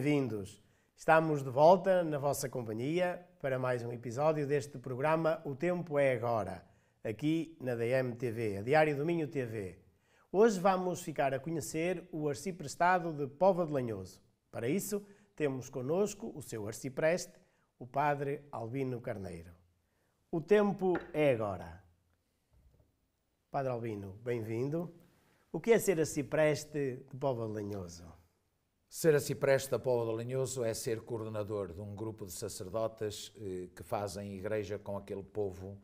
bem-vindos. Estamos de volta na vossa companhia para mais um episódio deste programa O Tempo é Agora, aqui na DMTV, a Diário do Minho TV. Hoje vamos ficar a conhecer o arciprestado de Pova de Lanhoso. Para isso, temos conosco o seu arcipreste, o padre Albino Carneiro. O tempo é agora. Padre Albino, bem-vindo. O que é ser arcipreste de Pova de Lanhoso? Ser arcipreste Apolo Linhoso é ser coordenador de um grupo de sacerdotes eh, que fazem igreja com aquele povo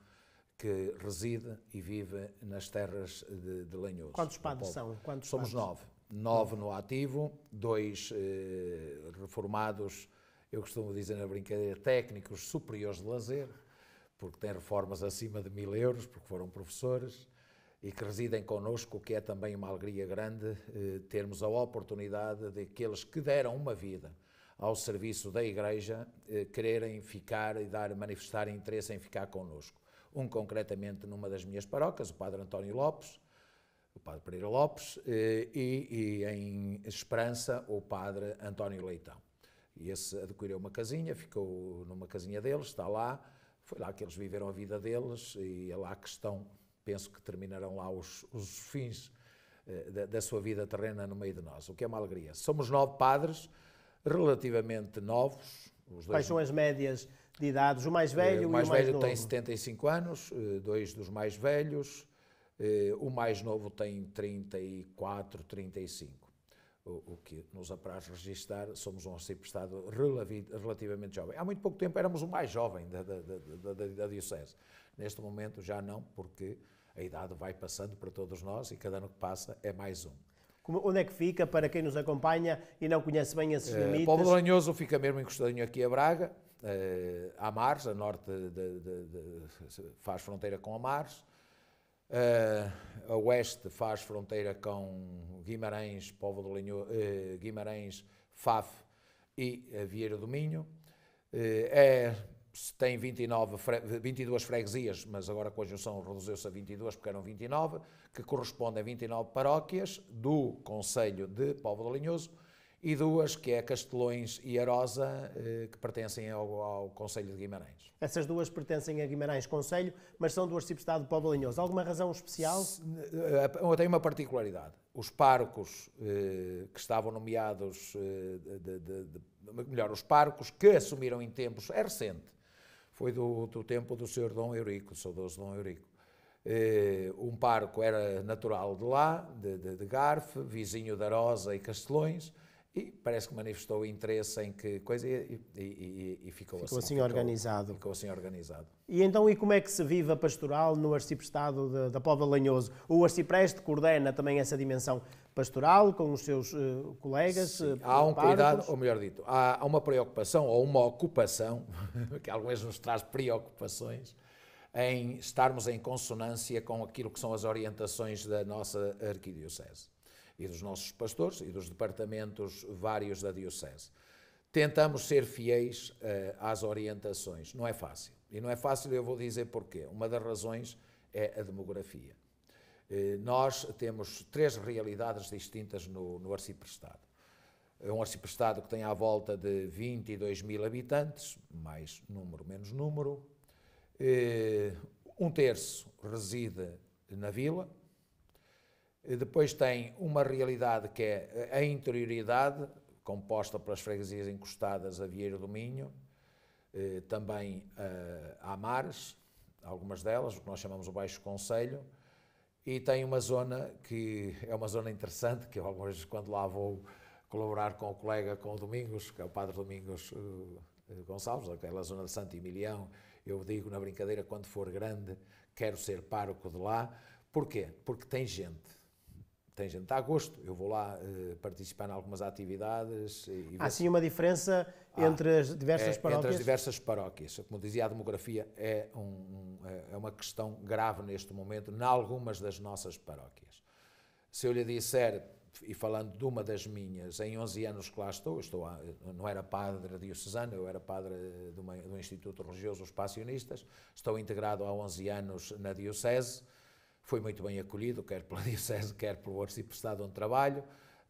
que reside e vive nas terras de, de Lanhoso. Quantos padres são? Quantos Somos padres? nove. Nove no ativo, dois eh, reformados, eu costumo dizer na brincadeira, técnicos superiores de lazer, porque têm reformas acima de mil euros, porque foram professores e que residem connosco, que é também uma alegria grande eh, termos a oportunidade de aqueles que deram uma vida ao serviço da Igreja eh, quererem ficar e dar, manifestar interesse em ficar connosco. Um concretamente numa das minhas paróquias, o Padre António Lopes, o Padre Pereira Lopes, eh, e, e em Esperança, o Padre António Leitão. E esse adquiriu uma casinha, ficou numa casinha deles, está lá, foi lá que eles viveram a vida deles e é lá que estão penso que terminarão lá os, os fins eh, da, da, sua vida terrena no meio de nós, o que é uma alegria. Somos nove padres, relativamente novos. Os Quais são as médias de idades? O mais eh, velho o mais e o velho mais velho tem 75 anos, eh, dois dos mais velhos, o mais novo tem 34, 35. O, o que nos apraz registar, somos um arciprestado relativamente jovem. Há muito pouco tempo éramos o mais jovem da, da, da, da Diocese. Neste momento já não, porque a idade vai passando para todos nós e cada ano que passa é mais um. Como, onde é que fica para quem nos acompanha e não conhece bem esses eh, limites? Povo do Lanhoso fica mesmo encostadinho aqui a Braga, uh, eh, a Mars, a norte de, de, de, faz fronteira com a Mars, uh, eh, a oeste faz fronteira com Guimarães, Povo do Lanhoso, Guimarães, Faf e Vieira do Minho. é se tem 29, 22 freguesias, mas agora a conjunção reduziu-se a 22 porque eram 29, que correspondem a 29 paróquias do Conselho de Povo de Linhoso e duas que é Castelões e Arosa, eh, que pertencem ao, ao Conselho de Guimarães. Essas duas pertencem a Guimarães Conselho, mas são do Arcipestado de Povo Linhoso. Alguma razão especial? Eh, eh, tem uma particularidade. Os parcos que estavam nomeados, de, de, de, melhor, os parcos que assumiram em tempos, é recente, foi do, do tempo do Senhor Dom Eurico, saudoso Dom Eurico. Eh, um parco era natural de lá, de, de, de Garfe, vizinho da Rosa e Castelões, e parece que manifestou interesse em que coisa e, e, e, e ficou, ficou, assim, assim. Ficou organizado. Ficou assim organizado. E então, e como é que se vive a pastoral no arciprestado da Póvoa Lanhoso? O arcipreste coordena também essa dimensão pastoral com os seus uh, colegas? Sim, eh, há um cuidado, ou melhor dito, há, há, uma preocupação ou uma ocupação, que algumas nos traz preocupações, em estarmos em consonância com aquilo que são as orientações da nossa arquidiocese e dos nossos pastores e dos departamentos vários da Diocese. Tentamos ser fiéis uh, às orientações. Não é fácil. E não é fácil, eu vou dizer porquê. Uma das razões é a demografia. Uh, nós temos três realidades distintas no, no arciprestado. É um arciprestado que tem à volta de 22 mil habitantes, mais número, menos número. Uh, um terço reside na vila, depois tem uma realidade que é a interioridade, composta pelas freguesias encostadas a Vieira do Minho, eh, também a, eh, a Mares, algumas delas, o que nós chamamos o Baixo Conselho, e tem uma zona que é uma zona interessante, que eu algumas vezes quando lá vou colaborar com o colega, com o Domingos, que é o Padre Domingos eh, eh Gonçalves, aquela zona de Santo Emilião, eu digo na brincadeira, quando for grande, quero ser pároco de lá. Porquê? Porque tem gente tem gente a gosto. Eu vou lá uh, participar em algumas atividades. E, há sim uma diferença ah, entre as diversas é, paróquias? Entre as diversas paróquias. Como dizia, a demografia é, um, é, é uma questão grave neste momento, em algumas das nossas paróquias. Se eu lhe disser, e falando de uma das minhas, em 11 anos que lá estou, estou a, não era padre diocesano, eu era padre de uma, de um instituto religioso, os Passionistas, estou integrado há 11 anos na Diocese foi muito bem acolhido, quer pela Diocese, quer pelo Arciprestado onde trabalho.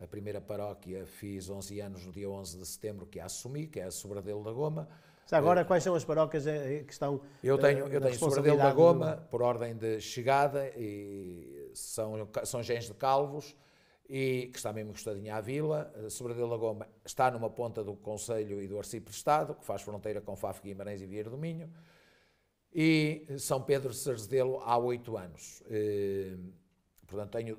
A primeira paróquia fiz 11 anos no dia 11 de setembro que a assumi, que é a Sobradelo da Goma. agora, eh, quais são as paróquias eh, eh, que estão Eu tenho, eu tenho Sobradelo da Goma, do... por ordem de chegada, e são, são Gens de Calvos, e que está mesmo encostadinha à vila. Sobradelo da Goma está numa ponta do Conselho e do Arciprestado, que faz fronteira com Faf Guimarães e Vieira do Minho e São Pedro de Sardelo há oito anos. Eh, portanto, tenho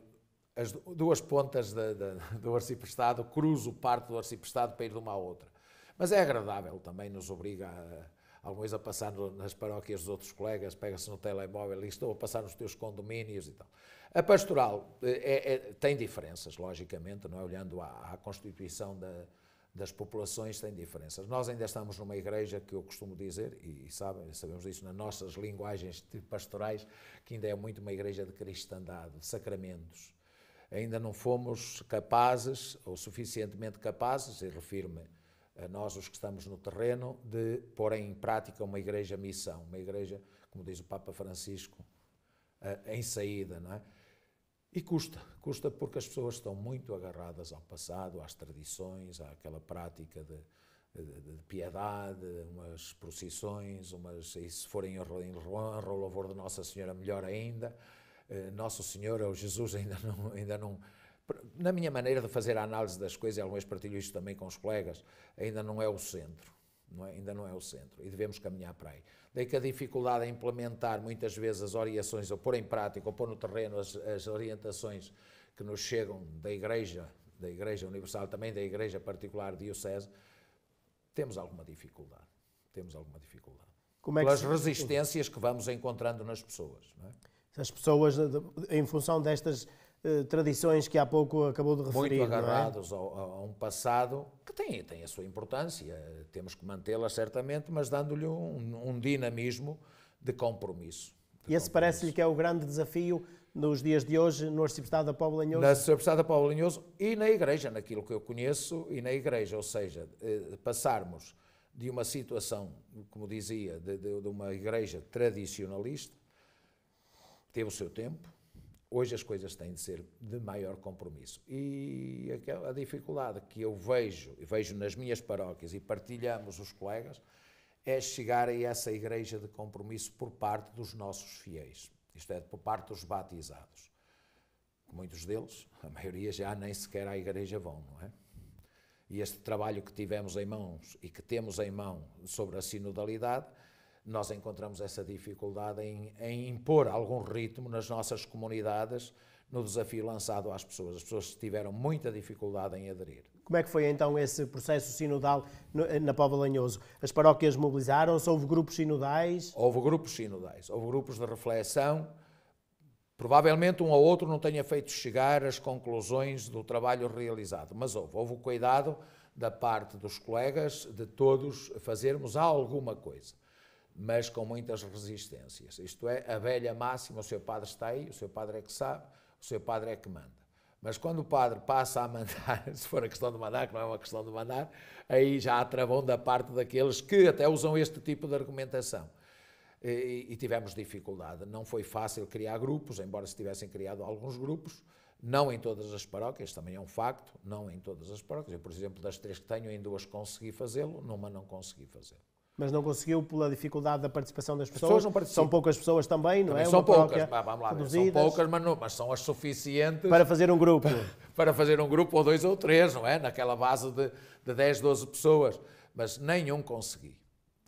as duas pontas de, de, do arciprestado, cruzo parte do arciprestado para ir de uma à outra. Mas é agradável, também nos obriga a, alguns a passar nas paróquias dos outros colegas, pega-se no telemóvel e estou a passar nos teus condomínios e tal. A pastoral eh, é, é, tem diferenças, logicamente, não é? olhando à, à constituição da, das populações têm diferenças. Nós ainda estamos numa igreja que eu costumo dizer, e, e sabem, sabemos disso nas nossas linguagens pastorais, que ainda é muito uma igreja de cristandade, de sacramentos. Ainda não fomos capazes, ou suficientemente capazes, e refiro-me a nós os que estamos no terreno, de pôr em prática uma igreja missão, uma igreja, como diz o Papa Francisco, eh, em saída, não é? E custa, custa porque as pessoas estão muito agarradas ao passado, às tradições, àquela prática de, de, de piedade, umas procissões, umas, e se forem em louvor de Nossa Senhora, melhor ainda. Eh, Nosso Senhor é ou Jesus ainda não, ainda não. Na minha maneira de fazer a análise das coisas, e algumas partilho isto também com os colegas, ainda não é o centro não é? ainda não é o centro, e devemos caminhar para aí. Daí que a dificuldade em é implementar muitas vezes as orientações, ou pôr em prática, ou pôr no terreno as, as orientações que nos chegam da Igreja, da Igreja Universal, também da Igreja Particular Diocese, temos alguma dificuldade. Temos alguma dificuldade. Como é Pelas resistências que vamos encontrando nas pessoas. Não é? As pessoas, em função destas eh, tradições que há pouco acabou de referir. Muito é? agarrados é? ao, a um passado que tem, tem a sua importância, temos que mantê-la certamente, mas dando-lhe um, um, dinamismo de compromisso. e esse parece-lhe que é o grande desafio nos dias de hoje no Arciprestado da Póvoa Linhoso? Na Arciprestado da Póvoa Linhoso e na Igreja, naquilo que eu conheço, e na Igreja, ou seja, eh, passarmos de uma situação, como dizia, de, de, de uma igreja tradicionalista, teve o seu tempo, Hoje as coisas têm de ser de maior compromisso. E a dificuldade que eu vejo, e vejo nas minhas paróquias e partilhamos os colegas, é chegar a essa igreja de compromisso por parte dos nossos fiéis, isto é, por parte dos batizados. Muitos deles, a maioria já nem sequer à igreja vão, não é? E este trabalho que tivemos em mãos e que temos em mão sobre a sinodalidade nós encontramos essa dificuldade em, em, impor algum ritmo nas nossas comunidades no desafio lançado às pessoas. As pessoas tiveram muita dificuldade em aderir. Como é que foi então esse processo sinodal na Pova Lanhoso? As paróquias mobilizaram-se? Houve grupos sinodais? Houve grupos sinodais, houve grupos de reflexão. Provavelmente um ou outro não tenha feito chegar as conclusões do trabalho realizado, mas houve. Houve o cuidado da parte dos colegas, de todos, fazermos alguma coisa mas com muitas resistências. Isto é, a velha máxima, o seu padre está aí, o seu padre é que sabe, o seu padre é que manda. Mas quando o padre passa a mandar, se for a questão de mandar, que não é uma questão de mandar, aí já há travão da parte daqueles que até usam este tipo de argumentação. E, e tivemos dificuldade. Não foi fácil criar grupos, embora se tivessem criado alguns grupos, não em todas as paróquias, também é um facto, não em todas as paróquias. Eu, por exemplo, das três que tenho, em duas consegui fazê-lo, numa não consegui fazê-lo. Mas não conseguiu pela dificuldade da participação das pessoas. pessoas não São poucas pessoas também, não também é? São Uma poucas, mas, vamos lá, são poucas, mas, não, mas, são as suficientes. Para fazer um grupo. Para, para, fazer um grupo ou dois ou três, não é? Naquela base de, de 10, 12 pessoas. Mas nenhum consegui.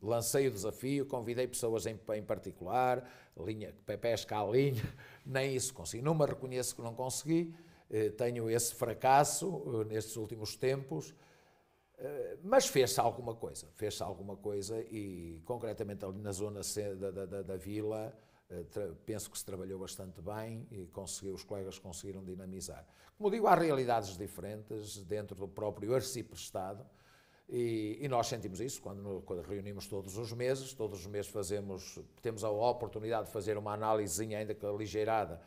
Lancei o desafio, convidei pessoas em, em particular, linha, pesca à linha, nem isso consegui. Não me reconheço que não consegui, eh, tenho esse fracasso eh, nestes últimos tempos eh, mas fez-se alguma coisa, fez-se alguma coisa e concretamente ali na zona da, da, da vila, eh, penso que se trabalhou bastante bem e conseguiu, os colegas conseguiram dinamizar. Como digo, há realidades diferentes dentro do próprio arciprestado e, e nós sentimos isso quando, quando, reunimos todos os meses, todos os meses fazemos, temos a oportunidade de fazer uma análise ainda que aligeirada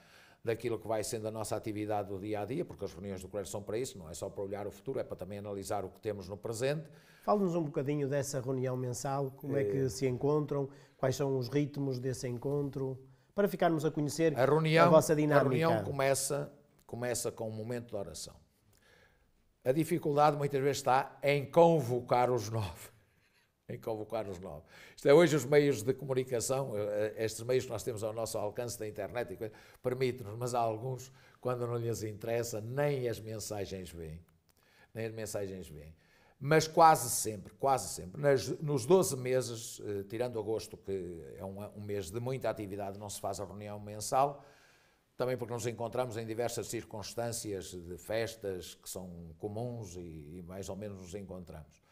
daquilo que vai sendo a nossa atividade do dia a dia, porque as reuniões do colégio são para isso, não é só para olhar o futuro, é para também analisar o que temos no presente. Fala-nos um bocadinho dessa reunião mensal, como é que eh, se encontram, quais são os ritmos desse encontro, para ficarmos a conhecer a, reunião, a vossa dinâmica. A reunião começa, começa com um momento de oração. A dificuldade muitas vezes está em convocar os novos em convocar os novos. Isto é, hoje os meios de comunicação, eh, eh, estes meios que nós temos ao nosso alcance da internet, permitem-nos, mas há alguns, quando não lhes interessa, nem as mensagens vêm. Nem as mensagens vêm. Mas quase sempre, quase sempre, nas, nos 12 meses, eh, tirando agosto, que é um, um mês de muita atividade, não se faz a reunião mensal, também porque nos encontramos em diversas circunstâncias de festas que são comuns e, e mais ou menos nos encontramos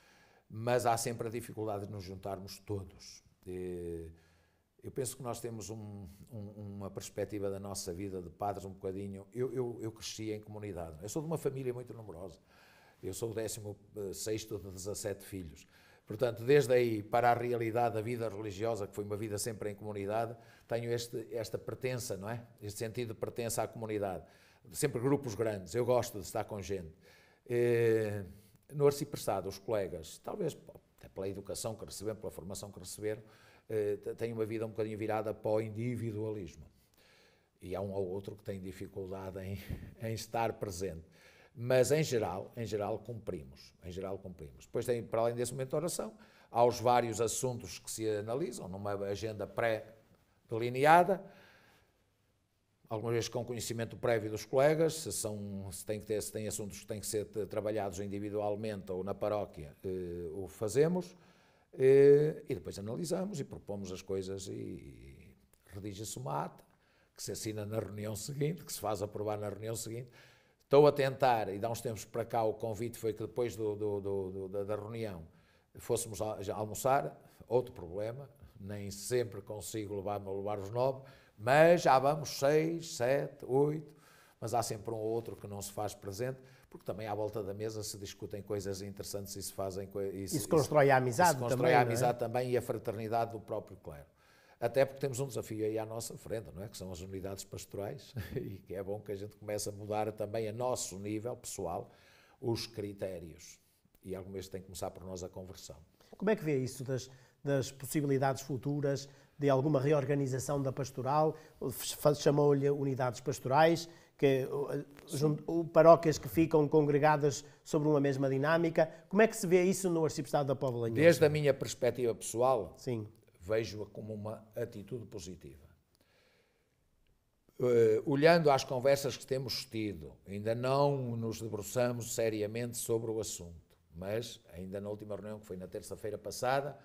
mas há sempre a dificuldade de nos juntarmos todos. Eu penso que nós temos um, um, uma perspectiva da nossa vida de padres um bocadinho. Eu, eu, eu, cresci em comunidade, eu sou de uma família muito numerosa. Eu sou o 16 eh, de 17 filhos. Portanto, desde aí para a realidade da vida religiosa, que foi uma vida sempre em comunidade, tenho este, esta pertença, não é? Este sentido de pertença à comunidade. Sempre grupos grandes, eu gosto de estar com gente. Eh, no Arciprestado, os colegas, talvez até pela educação que receberam, pela formação que receberam, eh, têm uma vida um bocadinho virada para o individualismo. E há um ou outro que tem dificuldade em, em estar presente. Mas, em geral, em geral, cumprimos. Em geral, cumprimos. Depois tem, para além desse momento de oração, há os vários assuntos que se analisam numa agenda pré-delineada, algumas vezes com conhecimento prévio dos colegas, se, são, se, tem, que ter, se tem assuntos que têm que ser trabalhados individualmente ou na paróquia, eh, o fazemos, eh, e depois analisamos e propomos as coisas e, e redige-se uma ata, que se assina na reunião seguinte, que se faz aprovar na reunião seguinte. Estou a tentar, e dá uns tempos para cá o convite foi que depois do, do, do, da reunião fôssemos almoçar, outro problema, nem sempre consigo levar, levar os nove, mas já vamos seis, sete, oito, mas há sempre um ou outro que não se faz presente, porque também à volta da mesa se discutem coisas interessantes e se fazem coisas. E se constrói a é? amizade se constrói também, a amizade é? também e a fraternidade do próprio clero. Até porque temos um desafio aí à nossa frente, não é? Que são as unidades pastorais e que é bom que a gente comece a mudar também a nosso nível pessoal os critérios. E algumas tem que começar por nós a conversão. Como é que vê isso das, das possibilidades futuras de alguma reorganização da pastoral, chamou-lhe unidades pastorais, que, eh, junto, paróquias que ficam congregadas sobre uma mesma dinâmica. Como é que se vê isso no Arciprestado da Povolanha? Desde a minha perspectiva pessoal, vejo-a como uma atitude positiva. Uh, olhando às conversas que temos tido, ainda não nos debruçamos seriamente sobre o assunto, mas ainda na última reunião, que foi na terça-feira passada,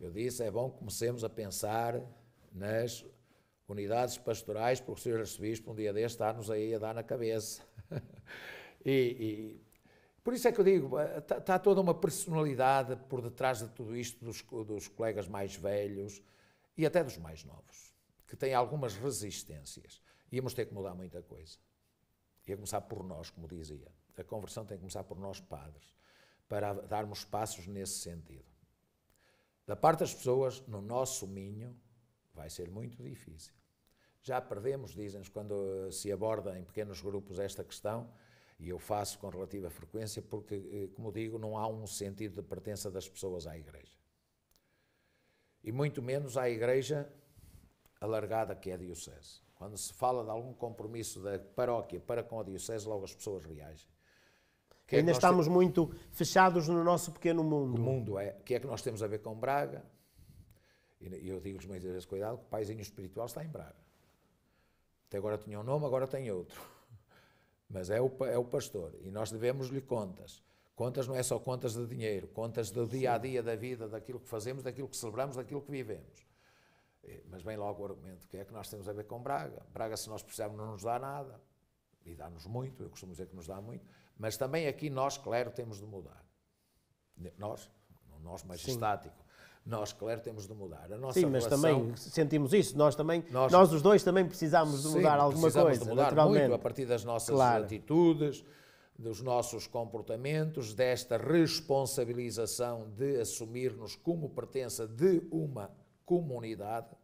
eu disse, é bom que comecemos a pensar nas unidades pastorais, porque o Sr. Arcebispo um dia deste está-nos aí a dar na cabeça. e, e, por isso é que eu digo, está, eh, está, toda uma personalidade por detrás de tudo isto dos, dos colegas mais velhos e até dos mais novos, que têm algumas resistências. Íamos ter que mudar muita coisa. Ia começar por nós, como dizia. A conversão tem que começar por nós, padres, para darmos passos nesse sentido. Da parte das pessoas, no nosso Minho, vai ser muito difícil. Já perdemos, dizem-nos, quando eh, se aborda em pequenos grupos esta questão, e eu faço com relativa frequência, porque, eh, como digo, não há um sentido de pertença das pessoas à Igreja. E muito menos à Igreja alargada que é a Diocese. Quando se fala de algum compromisso da paróquia para com a Diocese, logo as pessoas reagem. É que Ainda é que estamos temos... muito fechados no nosso pequeno mundo. O mundo é. O que é que nós temos a ver com Braga? E eu digo-lhes muitas vezes, cuidado, que o paizinho espiritual está em Braga. Até agora tinha um nome, agora tem outro. Mas é o, é o pastor. E nós devemos-lhe contas. Contas não é só contas de dinheiro, contas do dia a dia da vida, daquilo que fazemos, daquilo que celebramos, daquilo que vivemos. Mas vem logo o argumento: o que é que nós temos a ver com Braga? Braga, se nós precisarmos, não nos dá nada. E dá-nos muito, eu costumo dizer que nos dá muito mas também aqui nós, clero, temos de mudar. Nós, nós mais Sim. Nós, clero temos de mudar. A nossa Sim, mas relação... também sentimos isso. Nós também, nós, nós os dois também precisámos de mudar Sim, alguma precisamos coisa, de mudar Muito a partir das nossas claro. atitudes, dos nossos comportamentos, desta responsabilização de assumir-nos como pertença de uma comunidade.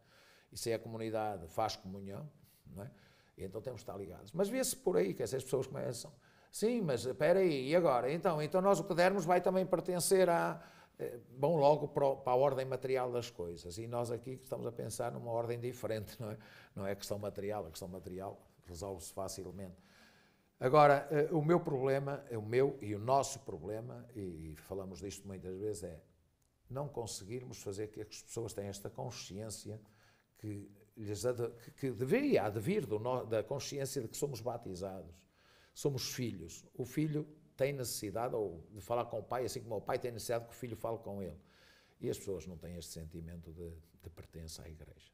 E se é a comunidade faz comunhão, não é? então temos de estar ligados. Mas vê-se por aí que essas pessoas começam Sim, mas espera aí, e agora? Então, então nós o que dermos vai também pertencer a. Eh, bom, logo para a ordem material das coisas. E nós aqui estamos a pensar numa ordem diferente, não é? Não é questão material, a questão material resolve-se facilmente. Agora, eh, o meu problema, o meu e o nosso problema, e falamos disto muitas vezes, é não conseguirmos fazer que as pessoas tenham esta consciência que, lhes, que deveria advir do, da consciência de que somos batizados somos filhos. O filho tem necessidade de falar com o pai, assim como o pai tem necessidade que o filho fale com ele. E as pessoas não têm este sentimento de, de pertença à Igreja.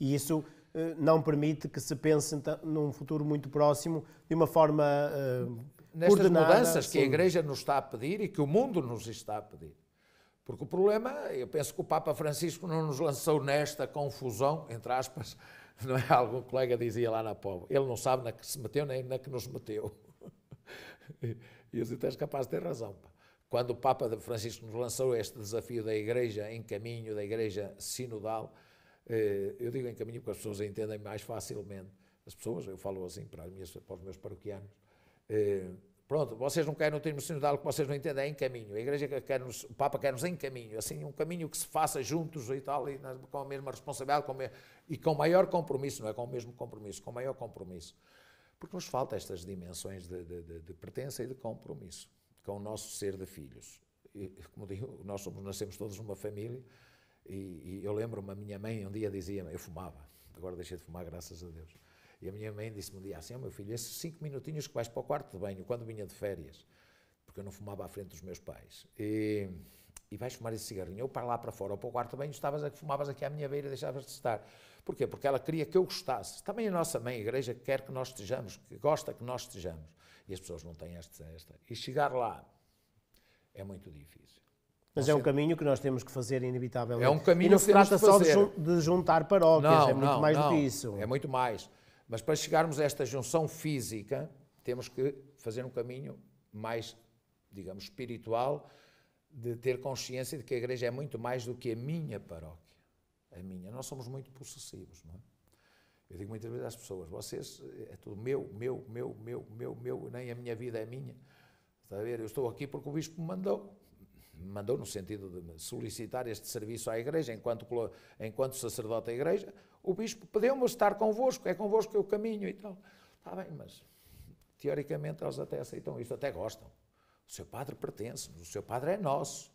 E isso eh, não permite que se pense então, num futuro muito próximo de uma forma uh, Nestas ordenada, mudanças sim. que a Igreja nos está a pedir e que o mundo nos está a pedir. Porque o problema, eu penso que o Papa Francisco não nos lançou nesta confusão, entre aspas, Não é? Algum colega dizia lá na povo, ele não sabe na que se meteu nem na que nos meteu. e eu disse, tens capaz de ter razão. Quando o Papa Francisco nos lançou este desafio da Igreja em caminho, da Igreja sinodal, eh, eu digo em caminho porque as pessoas entendem mais facilmente. As pessoas, eu falo assim para, minhas, para os meus paroquianos, eh, Pronto, vocês não querem o termo sinodal que vocês não entendem, é em caminho. A Igreja quer -nos, o Papa quer-nos em caminho, assim, um caminho que se faça juntos e tal, e com a mesma responsabilidade com a, e com maior compromisso, não é com o mesmo compromisso, com maior compromisso. Porque nos falta estas dimensões de, de, de, de pertença e de compromisso com o nosso ser de filhos. E, como digo, nós somos, nascemos todos numa família, e, e eu lembro-me, a minha mãe um dia dizia, eu fumava, agora deixei de fumar, graças a Deus e a minha mãe disse-me um dia assim: oh, meu filho, esses cinco minutinhos que vais para o quarto de banho, quando vinha de férias, porque eu não fumava à frente dos meus pais, e, e vais fumar esse cigarrinho. Eu para lá para fora, ou para o quarto de banho, estavas a, fumavas aqui à minha beira e deixavas de estar. Porquê? Porque ela queria que eu gostasse. Também a nossa mãe, a igreja, quer que nós estejamos, que gosta que nós estejamos. E as pessoas não têm esta. esta. E chegar lá é muito difícil. Mas é um caminho que nós temos que fazer inevitavelmente. É um caminho e não se trata só de, juntar paróquias, não, é muito não, mais do que isso. É muito mais. Mas para chegarmos a esta junção física, temos que fazer um caminho mais, digamos, espiritual, de ter consciência de que a igreja é muito mais do que a minha paróquia. A minha. Nós somos muito possessivos, não é? Eu digo muitas vezes às pessoas: vocês, é tudo meu, meu, meu, meu, meu, meu, nem a minha vida é minha. Está a ver? Eu estou aqui porque o bispo me mandou. Me mandou no sentido de solicitar este serviço à igreja enquanto, enquanto sacerdote da igreja o bispo pediu-me estar convosco, é convosco que eu caminho e tal. Está bem, mas teoricamente eles até aceitam isto, até gostam. O seu padre pertence-nos, o seu padre é nosso.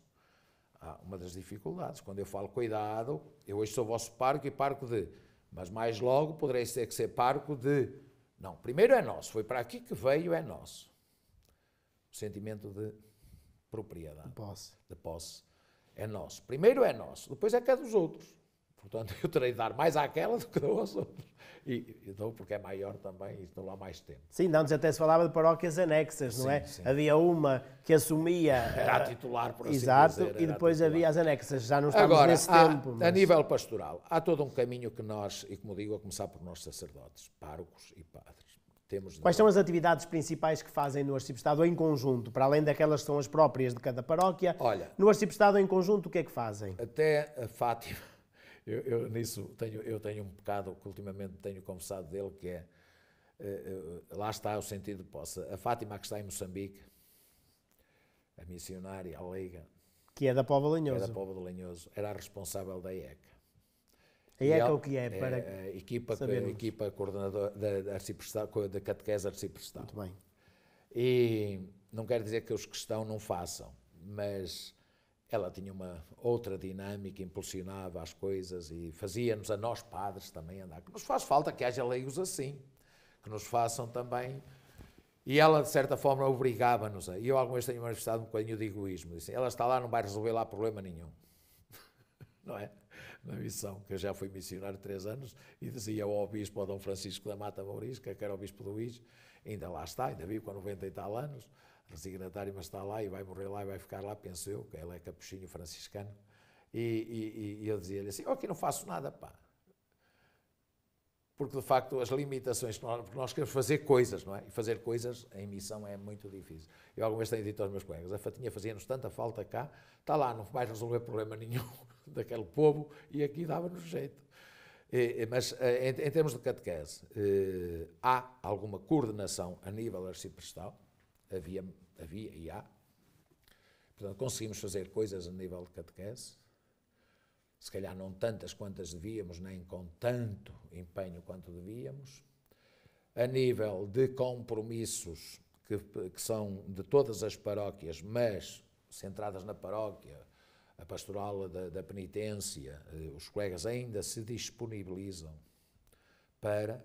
Há uma das dificuldades. Quando eu falo cuidado, eu hoje sou vosso parco e parco de. Mas mais logo poderei ser que ser parco de. Não, primeiro é nosso, foi para aqui que veio, é nosso. O sentimento de propriedade. De posse. De posse. É nosso. Primeiro é nosso, depois é que é dos outros. Portanto, eu terei de dar mais àquela do que dou aos outros. E, e dou porque é maior também e estou lá mais tempo. Sim, antes até se falava de paróquias anexas, não sim, é? Sim. Havia uma que assumia. Era a eh, titular, por assim Exato, dizer. Exato, e depois havia as anexas, já não estamos Agora, nesse há, tempo. Mas... A nível pastoral, há todo um caminho que nós, e como digo, a começar por nós sacerdotes, párocos e padres. Temos Quais são as atividades principais que fazem no Arcipestado em conjunto, para além daquelas que são as próprias de cada paróquia? Olha, no Arcipestado em conjunto, o que é que fazem? Até a Fátima eu, eu, nisso tenho, eu tenho um pecado que ultimamente tenho conversado dele, que é, eh, eh, lá está o sentido de posse. A Fátima que está em Moçambique, a missionária, a leiga... Que é da Pova Lanhoso. É da Póvoa Lanhoso. Era a responsável da IECA. A IECA ela, é o que é? é para é, a equipa, equipa coordenadora da, da, da catequese arciprestal. Muito bem. E não quer dizer que os que estão não façam, mas ela tinha uma outra dinâmica, impulsionava as coisas e fazia-nos a nós padres também andar. que Nos faz falta que haja leigos assim, que nos façam também. E ela, de certa forma, obrigava-nos a. E eu, algumas vezes tenho manifestado um bocadinho de egoísmo. Disse, ela está lá, não vai resolver lá problema nenhum. não é? Na missão, que eu já fui missionário três anos, e dizia ao bispo, ao Dom Francisco da Mata Mourisca, que era o bispo Luís, ainda lá está, ainda vive com 90 e tal anos, resignatário, mas está lá e vai morrer lá e vai ficar lá, penso eu, que ele é capuchinho franciscano. E, e, e eu dizia-lhe assim: Ok, não faço nada, pá. Porque de facto as limitações, porque nós queremos fazer coisas, não é? E fazer coisas em missão é muito difícil. Eu alguma vez tenho dito aos meus colegas: a Fatinha fazia-nos tanta falta cá, está lá, não vai resolver problema nenhum daquele povo e aqui dava-nos jeito. mas eh, em, termos de catequese, eh, há alguma coordenação a nível arciprestal, havia, havia e há. Portanto, conseguimos fazer coisas a nível de catequese, se calhar não tantas quantas devíamos, nem com tanto empenho quanto devíamos. A nível de compromissos que, que são de todas as paróquias, mas centradas na paróquia, a pastoral da, da penitência, eh, os colegas ainda se disponibilizam para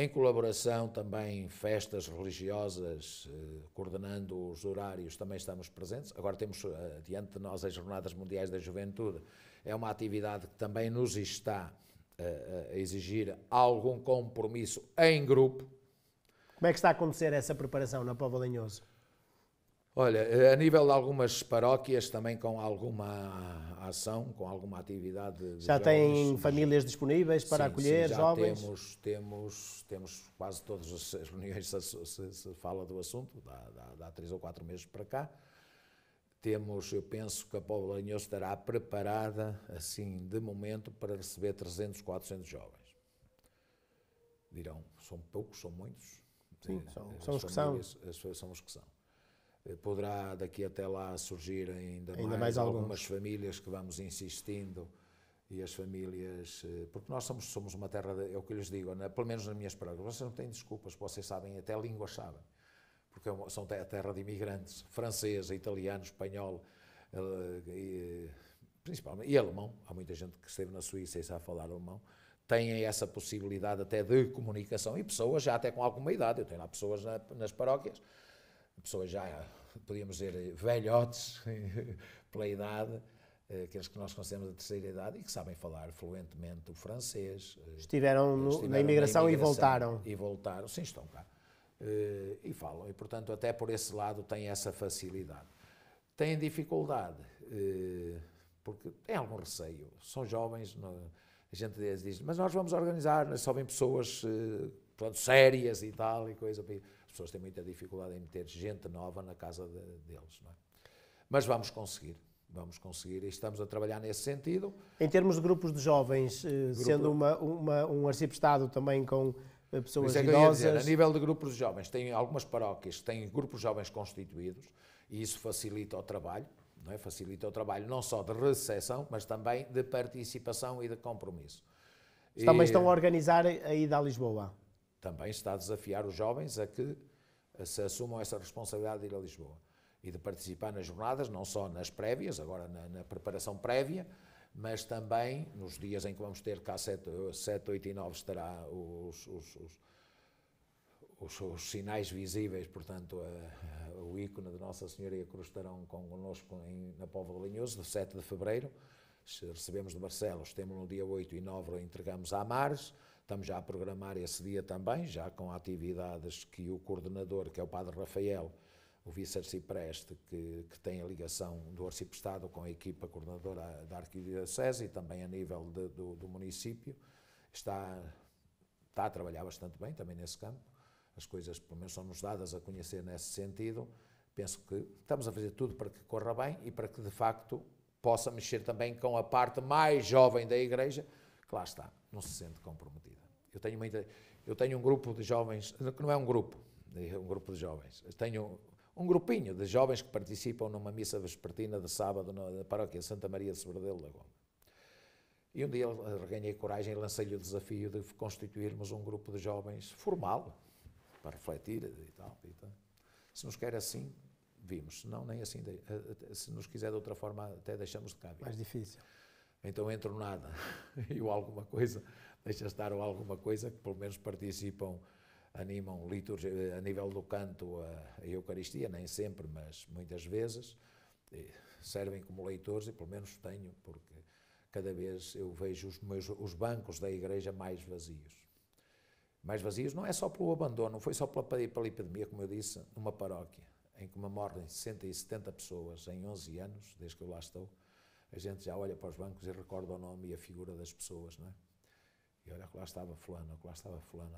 em colaboração também festas religiosas, eh, coordenando os horários, também estamos presentes. Agora temos eh, diante de nós as Jornadas Mundiais da Juventude. É uma atividade que também nos está eh, a exigir algum compromisso em grupo. Como é que está a acontecer essa preparação na Povo Linhoso? Olha, eh, a nível de algumas paróquias, também com alguma ação, com alguma atividade. Já têm famílias disponíveis para sim, acolher sim, jovens? Temos, temos, temos quase todas as reuniões se, se, se fala do assunto, há três ou quatro meses para cá. Temos, eu penso que a Póvoa estará preparada, assim, de momento, para receber 300, 400 jovens. Dirão, são poucos, são muitos? Sim, eh, eh, são, são os que são. são os que são. Eh, poderá daqui até lá surgir ainda, ainda mais, mais algumas famílias que vamos insistindo e as famílias, eh, porque nós somos, somos uma terra, de, é o que lhes digo, na, né? pelo menos nas minhas paróquias vocês não têm desculpas, vocês sabem, até línguas sabem, porque é são a terra de imigrantes, francês, italiano, espanhol, eh, e, principalmente, e alemão, há muita gente que esteve na Suíça e sabe falar alemão, têm essa possibilidade até de comunicação, e pessoas já até com alguma idade, eu tenho lá pessoas na, nas paróquias, pessoas já, podíamos dizer, velhotes pela idade, eh, aqueles que nós consideramos da terceira idade e que sabem falar fluentemente o francês. Eh, estiveram, no, estiveram na, imigração na, imigração e voltaram. E voltaram, sim, estão cá. Eh, e falam, e portanto, até por esse lado têm essa facilidade. Têm dificuldade, porque têm é algum receio. São jovens, a gente diz, mas nós vamos organizar, né? só vêm pessoas pronto, sérias e tal, e coisa pessoas têm muita dificuldade em meter gente nova na casa de, deles, não é? Mas vamos conseguir. Vamos conseguir e estamos a trabalhar nesse sentido. Em termos de grupos de jovens, eh, Grupo... sendo uma, uma, um arciprestado também com eh, é pessoas é idosas... Dizer, a nível de grupos de jovens, tem algumas paróquias que têm grupos de jovens constituídos e isso facilita o trabalho, não é? facilita o trabalho não só de recepção, mas também de participação e de compromisso. Também e... estão a organizar a ida a Lisboa? Também está a desafiar os jovens a que se assumam essa responsabilidade de ir a Lisboa e de participar nas jornadas, não só nas prévias, agora na, na preparação prévia, mas também nos dias em que vamos ter cá 7, 7 8 e 9 estará os, os, os os, os, sinais visíveis, portanto, a, a, o ícone de Nossa Senhora e a Cruz estarão connosco em, na Póvoa de Linhoso, de 7 de fevereiro. Recebemos de Barcelos, temos no dia 8 e 9, entregamos a Mares. Estamos já a programar esse dia também, já com atividades que o coordenador, que é o Padre Rafael, o vice-arcipreste, que, que tem a ligação do arciprestado com a equipa coordenadora da Arquidiocese e também a nível de, do, do município, está, está a trabalhar bastante bem também nesse campo. As coisas, pelo menos, são-nos dadas a conhecer nesse sentido. Penso que estamos a fazer tudo para que corra bem e para que, de facto, possa mexer também com a parte mais jovem da Igreja, que lá está, não se sente comprometida. Eu tenho, muita, eu tenho um grupo de jovens, que não é um grupo, é um grupo de jovens. Eu tenho um grupinho de jovens que participam numa missa vespertina de sábado na paróquia Santa Maria de Sobradelo da Goma. E um dia reganhei coragem e lancei-lhe o desafio de constituirmos um grupo de jovens formal, para refletir e tal, e tal. Se nos quer assim, vimos. Se não, nem assim. Eh, eh, se nos quiser de outra forma, até deixamos de cá Mais difícil. Então entro nada e alguma coisa deixa estar ou alguma coisa, que pelo menos participam, animam liturgia, a nível do canto a, a Eucaristia, nem sempre, mas muitas vezes, servem como leitores e pelo menos tenho, porque cada vez eu vejo os, meus, os bancos da igreja mais vazios. Mais vazios não é só pelo abandono, não foi só pela, pela epidemia, como eu disse, numa paróquia em que me morrem 60 e 70 pessoas em 11 anos, desde que eu lá estou, a gente já olha para os bancos e recorda o nome e a figura das pessoas, não é? E olha lá estava fulano, lá estava fulano,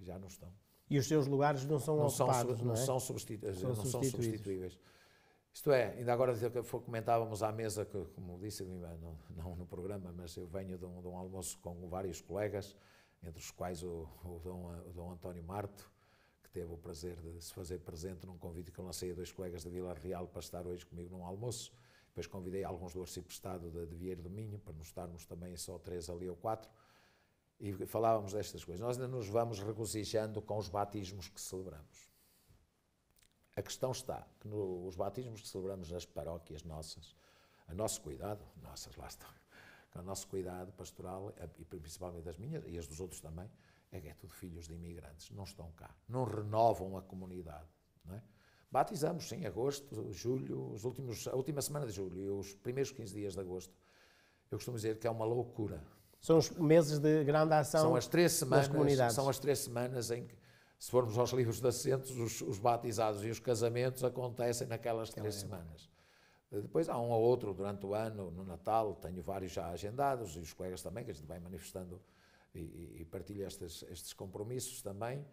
já não estão. E os seus lugares não são não ocupados, é? são, não, é? não, são, são não substituíveis. são substituíveis. Isto é, ainda agora comentávamos à mesa, que, como disse não, não no programa, mas eu venho de um, de um, almoço com vários colegas, entre os quais o, o, Dom, o Dom António Marto, que teve o prazer de se fazer presente num convite que eu lancei a dois colegas da Vila Real para estar hoje comigo num almoço. Depois convidei alguns do Arciprestado de, de Vieiro do Minho, para nos estarmos também só três ali ou quatro. E falávamos destas coisas. Nós ainda nos vamos regozijando com os batismos que celebramos. A questão está que no, os batismos que celebramos nas paróquias nossas, a nosso cuidado, nossas, lá estão, o nosso cuidado pastoral, e principalmente das minhas, e as dos outros também, é que é tudo filhos de imigrantes, não estão cá, não renovam a comunidade, não é? Batizamos, em agosto, julho, os últimos, a última semana de julho e os primeiros 15 dias de agosto. Eu costumo dizer que é uma loucura são os meses de grande ação são as três semanas, das comunidades. São as três semanas em que, se formos aos livros de assentos, os, os batizados e os casamentos acontecem naquelas é três semanas. Depois há um ou outro durante o ano, no Natal, tenho vários já agendados e os colegas também, que a gente vai manifestando e, e partilha estes, estes compromissos também.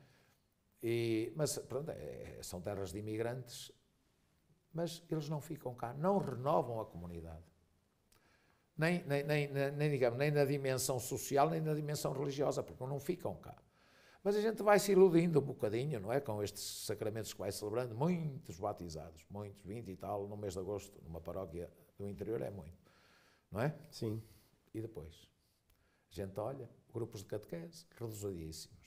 E, mas, pronto, é, é, são terras de imigrantes, mas eles não ficam cá, não renovam a comunidade nem, nem, nem, nem, digamos, nem na dimensão social, nem na dimensão religiosa, porque não ficam cá. Mas a gente vai se iludindo um bocadinho, não é? Com estes sacramentos que vai celebrando, muitos batizados, muitos, 20 e tal, no mês de agosto, numa paróquia do interior, é muito, não é? Sim. E depois? A gente olha, grupos de catequese, reduzidíssimos.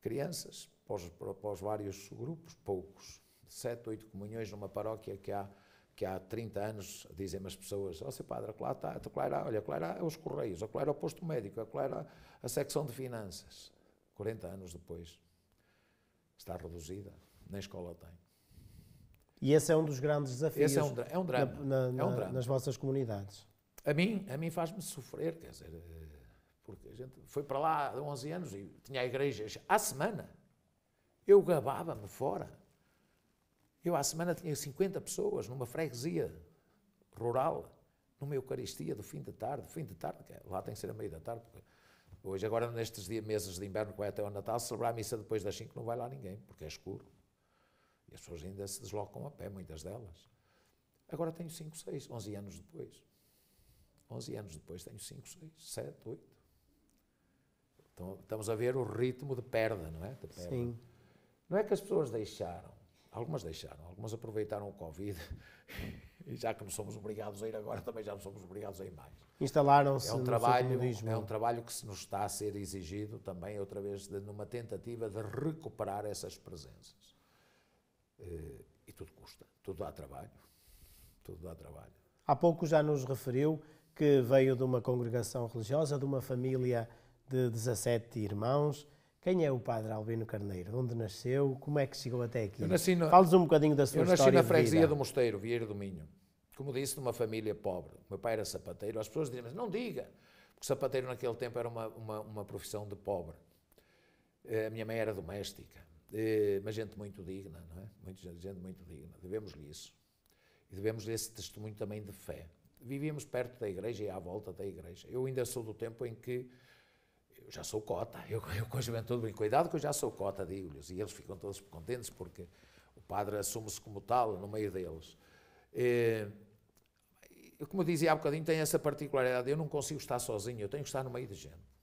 Crianças, para os, vários grupos, poucos. Sete, oito comunhões numa paróquia que há que há 30 anos dizem-me as pessoas, ó oh, seu padre, lá está, era, olha, claro era é os correios, claro era é o posto médico, claro era a secção de finanças. 40 anos depois, está reduzida, nem escola tem. E esse é um dos grandes desafios esse é um, é um drama, na, na, é um drama. nas vossas comunidades. A mim, a mim faz-me sofrer, quer dizer, porque a gente foi para lá há 11 anos e tinha igrejas à semana. Eu gabava-me fora eu, à semana, tinha 50 pessoas numa freguesia rural, numa Eucaristia do fim de tarde. Fim de tarde, é, lá tem que ser a meio da tarde, porque hoje, agora, nestes dias, meses de inverno, que vai até o Natal, celebrar a missa depois das 5 não vai lá ninguém, porque é escuro. E as pessoas ainda se deslocam a pé, muitas delas. Agora tenho 5, 6, 11 anos depois. 11 anos depois tenho 5, 6, 7, 8. estamos a ver o ritmo de perda, não é? De perda. Sim. Não é que as pessoas deixaram. Algumas deixaram, algumas aproveitaram o Covid e já que não somos obrigados a ir agora, também já não somos obrigados a ir mais. Instalaram-se é um trabalho, É um trabalho que se nos está a ser exigido também, outra vez, de, numa tentativa de recuperar essas presenças. Eh, e tudo custa, tudo dá trabalho, tudo dá trabalho. Há pouco já nos referiu que veio de uma congregação religiosa, de uma família de 17 irmãos, quem é o padre Albino Carneiro? onde nasceu? Como é que chegou até aqui? Fales um bocadinho da sua história Eu nasci história na freguesia do Mosteiro, Vieira do Minho. Como disse, de uma família pobre. O meu pai era sapateiro. As pessoas diziam, mas não diga, porque sapateiro naquele tempo era uma, uma, uma profissão de pobre. Eh, a minha mãe era doméstica, eh, mas gente muito digna, não é? Muito, gente muito digna. Devemos-lhe isso. E devemos-lhe esse testemunho também de fé. Vivíamos perto da igreja e à volta da igreja. Eu ainda sou do tempo em que eu já sou cota. Eu, eu com a juventude bem cuidado que eu já sou cota, digo-lhes. E eles ficam todos contentes porque o padre assume-se como tal no meio deles. E, eh, como eu dizia há bocadinho, tem essa particularidade. Eu não consigo estar sozinho, eu tenho que estar no meio de gente.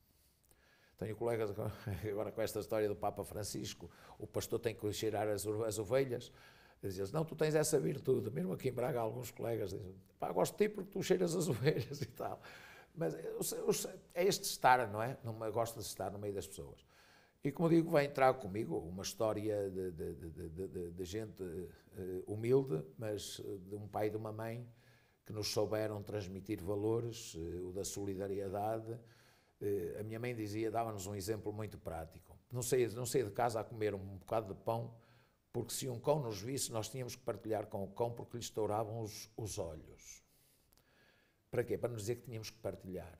Tenho colegas, agora com esta história do Papa Francisco, o pastor tem que cheirar as, as ovelhas. dizia não, tu tens essa virtude. Mesmo aqui em Braga, alguns colegas dizem, pá, gosto de ti porque tu cheiras as ovelhas e tal. Mas eu, eu, é este estar, não é? Não gosto de estar no meio das pessoas. E como digo, vai entrar comigo uma história de, de, de, de gente eh, humilde, mas eh, de um pai e de uma mãe que nos souberam transmitir valores, eh, o da solidariedade. a minha mãe dizia, dava-nos um exemplo muito prático. Não saía, não de casa a comer um bocado de pão, porque se um cão nos visse, nós tínhamos que partilhar com o cão porque lhe estouravam os, os olhos. Para quê? Para nos dizer que tínhamos que partilhar.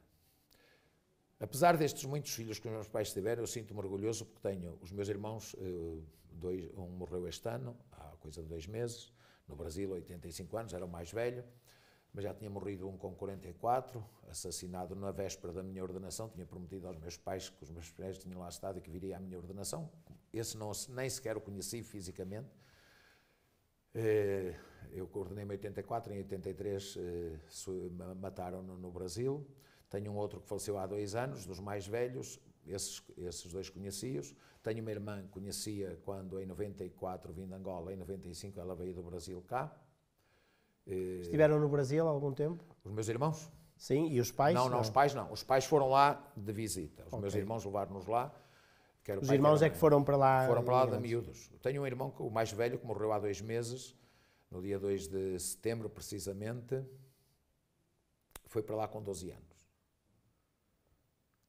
Apesar destes muitos filhos que os meus pais tiveram, eu sinto-me orgulhoso porque tenho os meus irmãos, eh, dois, um morreu este ano, há coisa de dois meses, no Brasil, 85 anos, era o mais velho, mas já tinha morrido um com 44, assassinado na véspera da minha ordenação, tinha prometido aos meus pais que os meus pais tinham lá estado e que viria à minha ordenação. Esse não, nem sequer o conheci fisicamente, eh, eu coordenei-me em 84, em 83 eh, mataram-no no Brasil. Tenho um outro que faleceu há dois anos, dos mais velhos, esses, esses dois conheci-os. Tenho uma irmã que conhecia quando em 94 vim de Angola, em 95 ela veio do Brasil cá. Eh, Estiveram no Brasil há algum tempo? Os meus irmãos? Sim, e os pais? Não, não, não? os pais não. Os pais foram lá de visita. Os okay. meus irmãos levaram-nos lá os irmãos era, é que foram para lá? Foram para lá de miúdos. Tenho um irmão, o mais velho, que morreu há dois meses, no dia 2 de setembro, precisamente, foi para lá com 12 anos.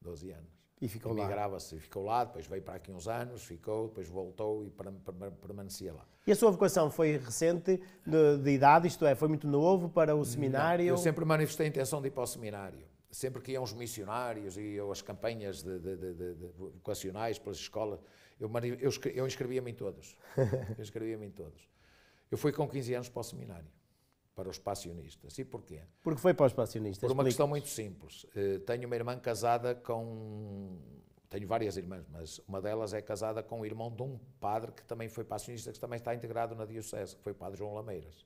12 anos. E ficou e lá? Migrava-se, ficou lá, depois veio para aqui uns anos, ficou, depois voltou e permanecia lá. E a sua vocação foi recente de, de idade, isto é, foi muito novo para o seminário? Não, eu sempre manifestei a intenção de ir para o seminário sempre que iam os missionários e as campanhas de, de, de, de vocacionais pelas escolas, eu, eu, eu inscrevia-me em todos. Eu inscrevia-me em todos. Eu fui com 15 anos para o seminário, para os passionistas. E porquê? Porque foi para os passionistas. Por uma questão muito simples. Eh, tenho uma irmã casada com. Tenho várias irmãs, mas uma delas é casada com o irmão de um padre que também foi passionista, que também está integrado na Diocese, que foi o padre João Lameiras.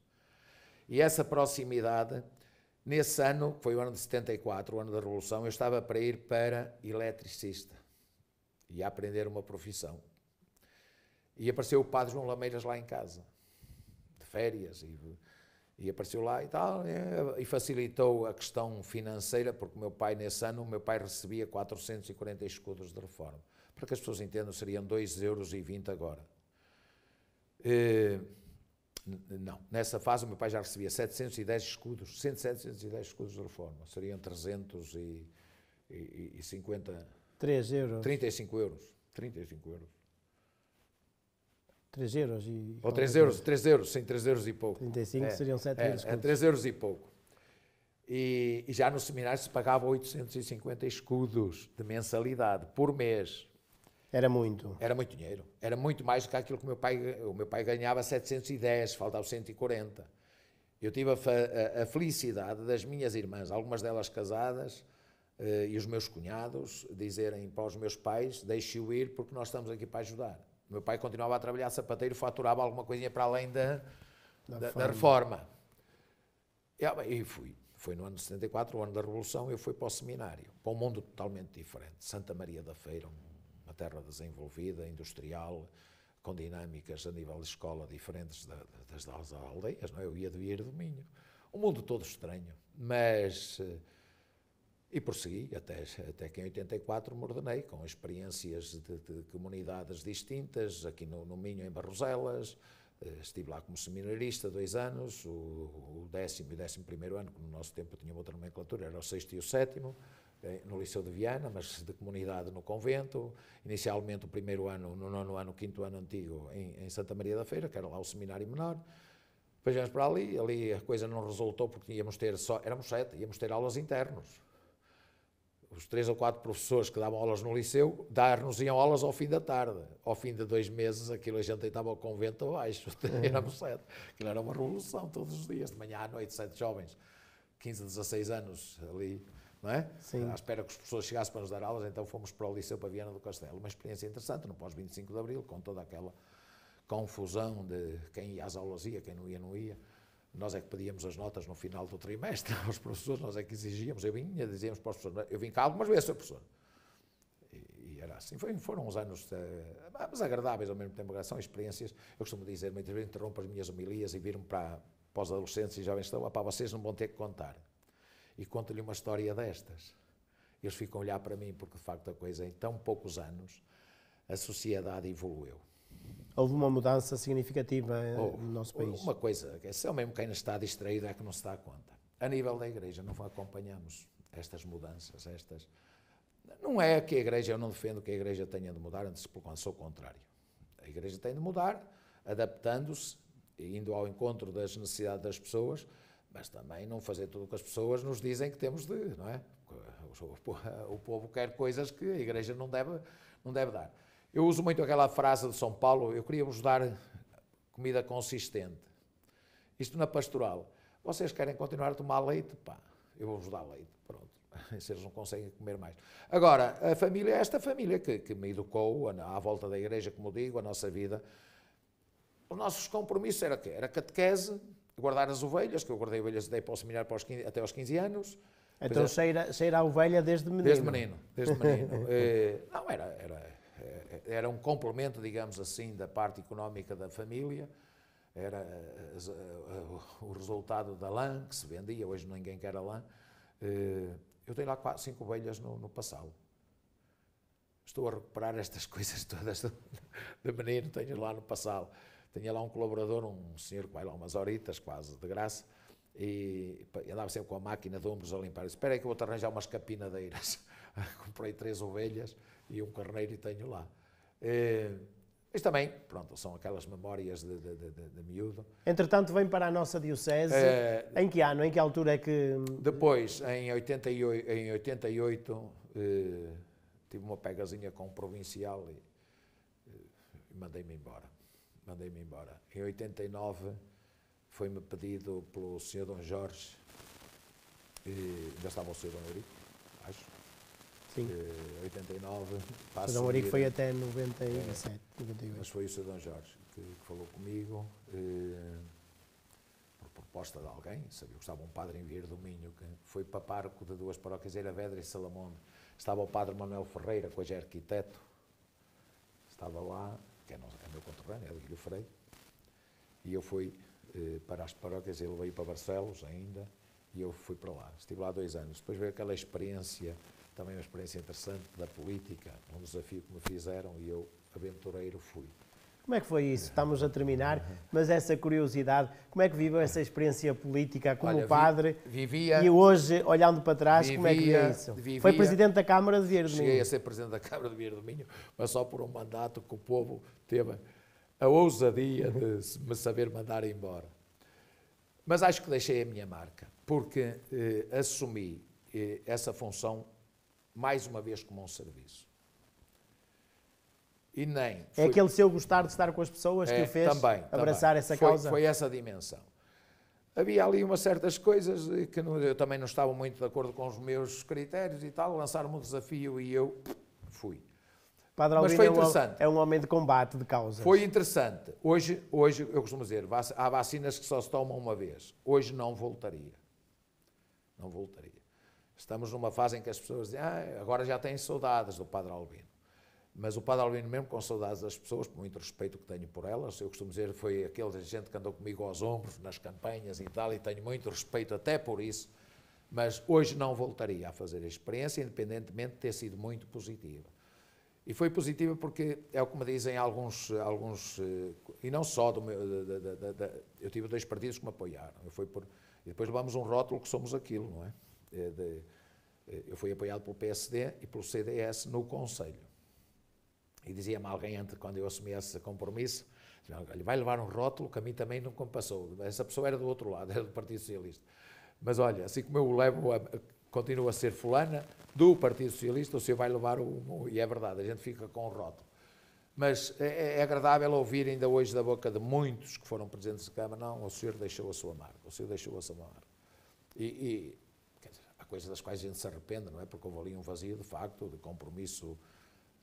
E essa proximidade Nesse ano, que foi o ano de 74, o ano da Revolução, eu estava para ir para eletricista e aprender uma profissão. E apareceu o padre João Lameiras lá em casa, de férias, e, e apareceu lá e tal, e, e facilitou a questão financeira, porque o meu pai, nesse ano, o meu pai recebia 440 escudos de reforma. Para que as pessoas entendam, seriam 2,20 euros agora. E, eh, não. Nessa fase o meu pai já recebia 710 escudos, 100, 710 escudos de reforma. Seriam 350... 3 euros. 35 euros. 35 euros. 3 euros e... Ou 3 euros, 3 euros, sim, 3 euros e pouco. 35 é, seriam 7 é, É, 3 euros e pouco. E, e já no seminário se pagava 850 escudos de mensalidade por mês. Era muito. Era muito dinheiro. Era muito mais do que aquilo que meu pai, o meu pai ganhava 710, faltava 140. Eu tive a, a, a felicidade das minhas irmãs, algumas delas casadas, uh, e os meus cunhados, dizerem para os meus pais: deixe-o ir porque nós estamos aqui para ajudar. O meu pai continuava a trabalhar sapateiro, faturava alguma coisinha para além da, da, da, da reforma. Ah, e fui. Foi no ano de 74, o ano da Revolução, eu fui para o seminário, para um mundo totalmente diferente. Santa Maria da Feira, um terra desenvolvida, industrial, com dinâmicas a nível de escola diferentes das, das aldeias, não é? Eu ia de ir do Minho. Um mundo todo estranho, mas... Eh, e prossegui, até, até que em 84 me ordenei, com experiências de, de comunidades distintas, aqui no, no, Minho, em Barroselas, eh, estive lá como seminarista dois anos, o, o décimo e décimo primeiro ano, que no nosso tempo tinha outra nomenclatura, era o sexto e o sétimo, eh, no Liceu de Viana, mas de comunidade no convento, inicialmente o primeiro ano, no nono ano, quinto ano antigo, em, em Santa Maria da Feira, que era lá o seminário menor, depois íamos para ali, ali a coisa não resultou porque íamos ter só, éramos sete, íamos ter aulas internos. Os três ou quatro professores que davam aulas no liceu, dar-nos iam aulas ao fim da tarde. Ao fim de dois meses, aquilo a gente estava ao convento abaixo, uhum. éramos sete. Aquilo era uma revolução todos os dias, de manhã à noite, sete jovens, 15, 16 anos ali não é? Sim. À espera que os professores chegassem para nos dar aulas, então fomos para o Liceu Paviana do Castelo. Uma experiência interessante no pós-25 de Abril, com toda aquela confusão de quem ia às aulas ia, quem não ia, não ia. Nós é que pedíamos as notas no final do trimestre aos professores, nós é que exigíamos. Eu vinha, dizíamos para os professores, eu vim cá algumas vezes, professor. E, e era assim. Foi, foram uns anos, eh, ah, mas agradáveis ao mesmo tempo, são experiências. Eu costumo dizer, muitas vezes interrompo as minhas homilias e viro-me para, para os adolescentes e jovens estão, ah, vocês não vão ter que contar e conto-lhe uma história destas. Eles ficam a olhar para mim, porque de facto a coisa, em tão poucos anos, a sociedade evoluiu. Houve uma mudança significativa oh, no nosso país. Uma coisa, é o mesmo quem está distraído é que não se dá conta. A nível da igreja, não acompanhamos estas mudanças, estas. Não é que a igreja, eu não defendo que a igreja tenha de mudar, antes pelo sou contrário. A igreja tem de mudar, adaptando-se, indo ao encontro das necessidades das pessoas, mas também não fazer tudo o que as pessoas nos dizem que temos de, não é? O, povo quer coisas que a Igreja não deve, não deve dar. Eu uso muito aquela frase de São Paulo, eu queria-vos dar comida consistente. Isto na pastoral. Vocês querem continuar a tomar leite? Pá, eu vou-vos dar leite, pronto. eles não conseguem comer mais. Agora, a família, esta família que, que me educou à volta da igreja, como digo, a nossa vida, os nossos compromissos era quê? Era catequese, guardar as ovelhas, que eu guardei ovelhas dei para o seminário para os 15, até aos 15 anos. Então pois é, a ovelha desde menino? Desde menino, desde menino. Eh, não, era, era, eh, era um complemento, digamos assim, da parte económica da família, era eh, o resultado da lã que se vendia, hoje ninguém quer a lã. Eu tenho lá quatro, cinco ovelhas no, no passado. Estou a recuperar estas coisas todas de menino, tenho lá no passado. Tinha lá um colaborador, um senhor que vai lá umas horitas, quase de graça, e andava sempre com a máquina de ombros a limpar. Eu disse, espera aí que eu vou-te arranjar umas capinadeiras. Comprei três ovelhas e um carneiro e tenho lá. E, eh, também, pronto, são aquelas memórias de, de, de, de miúdo. Entretanto, vem para a nossa diocese. É, em que ano, em que altura é que... Depois, em 88, em 88 eh, tive uma pegazinha com um provincial e, eh, e mandei-me embora mandei-me embora. Em 89 foi-me pedido pelo Sr. Dom Jorge, e, já estava o Sr. Dom Eurico, acho. Sim. 89. O Sr. Dom Eurico foi até 97, é, 98. Mas foi o Sr. Dom Jorge que, que falou comigo. por proposta de alguém, sabia que estava um padre em Vieira do Minho, que foi parco de duas paróquias, Vedra e Salamonde. Estava o padre Manuel Ferreira, que hoje é arquiteto, estava lá que é, é, meu conterrâneo, é de Guilho Freire, e eu fui eh, para as paróquias, ele veio para Barcelos ainda, e eu fui para lá. Estive lá dois anos. Depois veio aquela experiência, também uma experiência interessante da política, um desafio que me fizeram, e eu, aventureiro, fui. Como é que foi isso? Estamos a terminar, mas essa curiosidade, como é que viveu essa experiência política como Olha, padre? Vi, vivia, e hoje, olhando para trás, vivia, como é que viveu isso? Vivia, foi presidente da Câmara de Vieira do Minho. Cheguei a ser presidente da Câmara de Vieira do Minho, mas só por um mandato que o povo teve a ousadia de me saber mandar embora. Mas acho que deixei a minha marca, porque eh, assumi eh, essa função mais uma vez como um serviço. E nem. É foi... É aquele seu gostar de estar com as pessoas é, que o fez também, abraçar também. essa causa? Foi essa dimensão. Havia ali umas certas coisas que não, eu também não estava muito de acordo com os meus critérios e tal, lançaram-me um desafio e eu fui. Padre Alvino Mas foi interessante. É um, é um homem de combate de causa Foi interessante. Hoje, hoje eu costumo dizer, há vacinas que só se tomam uma vez. Hoje não voltaria. Não voltaria. Estamos numa fase em que as pessoas dizem, ah, agora já têm saudades do Padre Albino. Mas o Padre Albino, mesmo com saudades das pessoas, por muito respeito que tenho por elas, eu costumo dizer, foi aquele gente que andou comigo aos ombros nas campanhas e tal, e tenho muito respeito até por isso, mas hoje não voltaria a fazer a experiência, independentemente de ter sido muito positiva. E foi positiva porque é o que me dizem alguns, alguns eh, e não só do meu, da, da, da, eu tive dois partidos que me apoiaram, eu fui por, e depois levamos um rótulo que somos aquilo, não é? Eh, de, eh, eu fui apoiado pelo PSD e pelo CDS no Conselho. E dizia-me alguém, antes, quando eu assumi esse compromisso, ele vai levar um rótulo que a mim também não compassou. Essa pessoa era do outro lado, era do Partido Socialista. Mas olha, assim como eu levo, a, continuo a ser fulana do Partido Socialista, o senhor vai levar um, e é verdade, a gente fica com o rótulo. Mas é, é, é agradável ouvir ainda hoje da boca de muitos que foram presentes de Câmara, não, o senhor deixou a sua marca, o senhor deixou a sua marca. E, e dizer, há coisas das quais a gente se arrepende, não é? Porque houve ali um vazio, de facto, de compromisso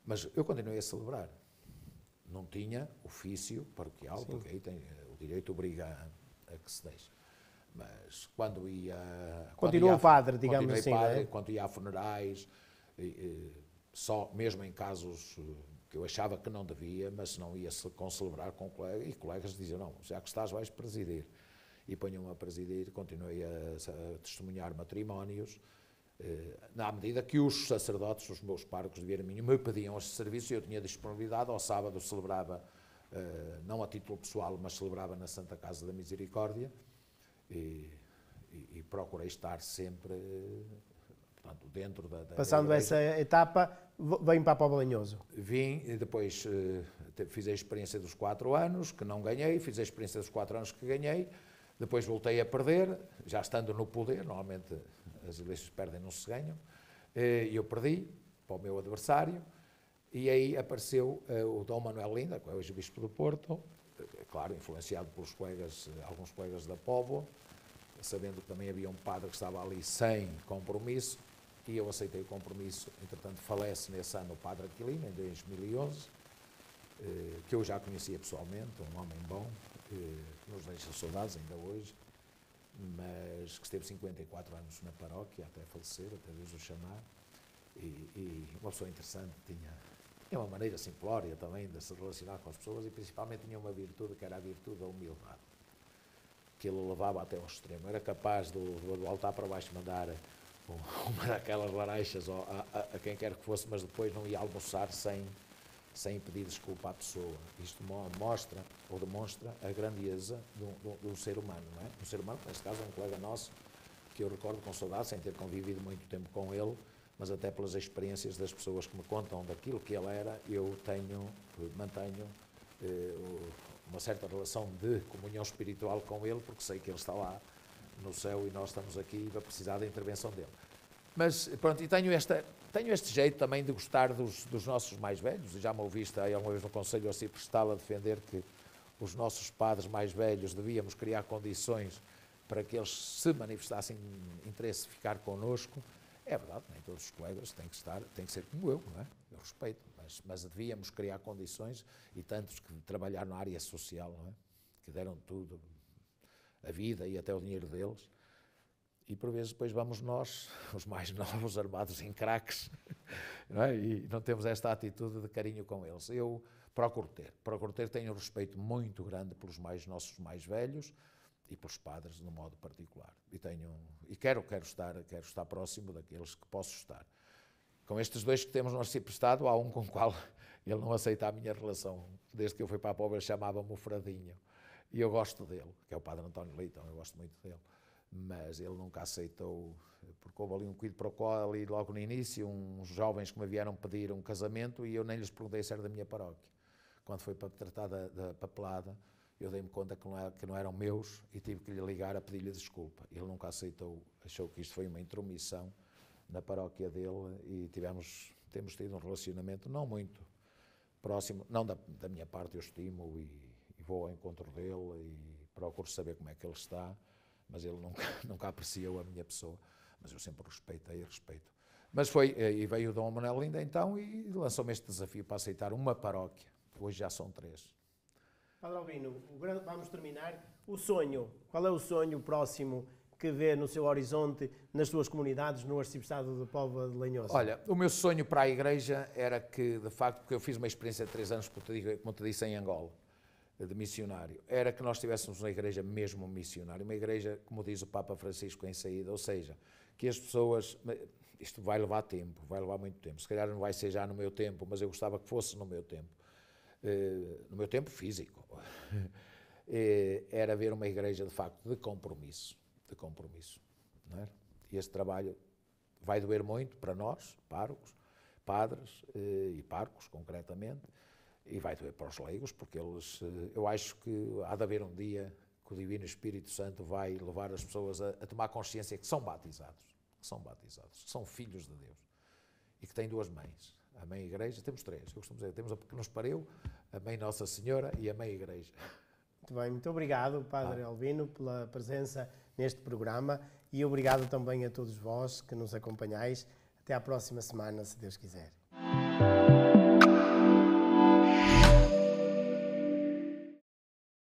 mas eu continuei a celebrar. Não tinha ofício paroquial, Sim. porque aí tem, eh, o direito obriga a, a que se deixe mas quando ia. Continuou quando ia, padre, digamos assim. Padre, é? Quando ia a funerais, só mesmo em casos eh, que eu achava que não devia, mas não ia -se com celebrar com colegas, e colegas diziam: não, já que estás, vais presidir. E ponho me a presidir, continuei a, a testemunhar matrimónios na eh, medida que os sacerdotes, os meus parcos de Viraminho, me pediam este serviço eu tinha disponibilidade, ao sábado celebrava, eh, não a título pessoal, mas celebrava na Santa Casa da Misericórdia e, e, e procurei estar sempre portanto, dentro da... da Passando essa etapa, vem para Pó Balanhoso. Vim, depois eh, fiz a experiência dos quatro anos, que não ganhei, fiz a experiência dos quatro anos que ganhei, depois voltei a perder, já estando no poder, normalmente as eleições perdem, não se ganham, eh, e eu perdi para o meu adversário, e aí apareceu eh, o Dom Manuel Linda, que é hoje Bispo do Porto, eh, claro, influenciado pelos colegas, alguns colegas da Póvoa, sabendo que também havia um padre que estava ali sem compromisso, e eu aceitei o compromisso, entretanto falece nesse ano o padre Aquilino, em 2011, que eu já conhecia pessoalmente, um homem bom, que nos deixa saudades ainda hoje, mas que esteve 54 anos na paróquia, até falecer, até Deus o chamar, e, e uma pessoa interessante, tinha, é uma maneira simplória também de se relacionar com as pessoas e principalmente tinha uma virtude que era a virtude da humildade, que ele levava até ao extremo. Era capaz do de altar para baixo mandar uma daquelas laranjas a, a, a quem quer que fosse, mas depois não ia almoçar sem sem pedir desculpa à pessoa. Isto mostra ou demonstra a grandeza de um, ser humano, não é? Um ser humano, que neste caso é um colega nosso, que eu recordo com saudade, sem ter convivido muito tempo com ele, mas até pelas experiências das pessoas que me contam daquilo que ele era, eu tenho, mantenho eh, uma certa relação de comunhão espiritual com ele, porque sei que ele está lá no céu e nós estamos aqui e vai precisar da intervenção dele. Mas pronto, e tenho esta tenho este jeito também de gostar dos, dos nossos mais velhos, e já me ouviste aí alguma vez no Conselho assim prestá-la a defender que os nossos padres mais velhos devíamos criar condições para que eles se manifestassem interesse de ficar connosco. É verdade, nem todos os colegas têm que estar, têm que ser como eu, não é? Eu respeito, mas, mas devíamos criar condições e tantos que trabalharam na área social, não é? Que deram tudo, a vida e até o dinheiro deles, e por vezes depois vamos nós, os mais novos, armados em craques, não é? e não temos esta atitude de carinho com eles. Eu procuro ter, procuro ter, tenho um respeito muito grande pelos mais nossos mais velhos e pelos padres de um modo particular. E tenho e quero quero estar, quero estar próximo daqueles que posso estar. Com estes dois que temos no arciprestado, há um com o qual ele não aceita a minha relação. Desde que eu fui para a pobre, chamava-me o Fradinho. E eu gosto dele, que é o Padre António Leitão, eu gosto muito dele mas ele nunca aceitou, porque houve ali um quid pro quo ali logo no início, uns jovens que me vieram pedir um casamento e eu nem lhes perguntei se era da minha paróquia. Quando foi para tratar da, da papelada, eu dei-me conta que não, era, que não, eram meus e tive que lhe ligar a pedir-lhe desculpa. Ele nunca aceitou, achou que isto foi uma intromissão na paróquia dele e tivemos, temos tido um relacionamento não muito próximo, não da, da minha parte, eu estimo e, e vou ao encontro dele e procuro saber como é que ele está mas ele nunca, nunca apreciou a minha pessoa. Mas eu sempre respeitei e respeito. Mas foi, eh, e veio o Dom Manuel Linda então e lançou-me este desafio para aceitar uma paróquia. Hoje já são três. Padre Albino, vamos terminar. O sonho, qual é o sonho próximo que vê no seu horizonte, nas suas comunidades, no Arciprestado de Póvoa de Lanhosa? Olha, o meu sonho para a Igreja era que, de facto, porque eu fiz uma experiência de três anos, como como te disse, em Angola de missionário era que nós tivéssemos uma igreja mesmo missionária, uma igreja, como diz o Papa Francisco em saída, ou seja, que as pessoas. Isto vai levar tempo, vai levar muito tempo. Se calhar não vai ser já no meu tempo, mas eu gostava que fosse no meu tempo. Eh, no meu tempo físico. Eh, era ver uma igreja, de facto, de compromisso. De compromisso. Não E esse trabalho vai doer muito para nós, párocos, padres eh, e párocos, concretamente e vai doer para os leigos, porque eles, eh, eu acho que há de haver um dia que o Divino Espírito Santo vai levar as pessoas a, a tomar consciência que são batizados, que são batizados, que são filhos de Deus e que têm duas mães. A mãe Igreja, temos três, eu costumo dizer, temos a que nos pareu, a mãe Nossa Senhora e a mãe Igreja. Muito bem, muito obrigado, Padre ah. Albino, pela presença neste programa e obrigado também a todos vós que nos acompanhais. Até à próxima semana, se Deus quiser.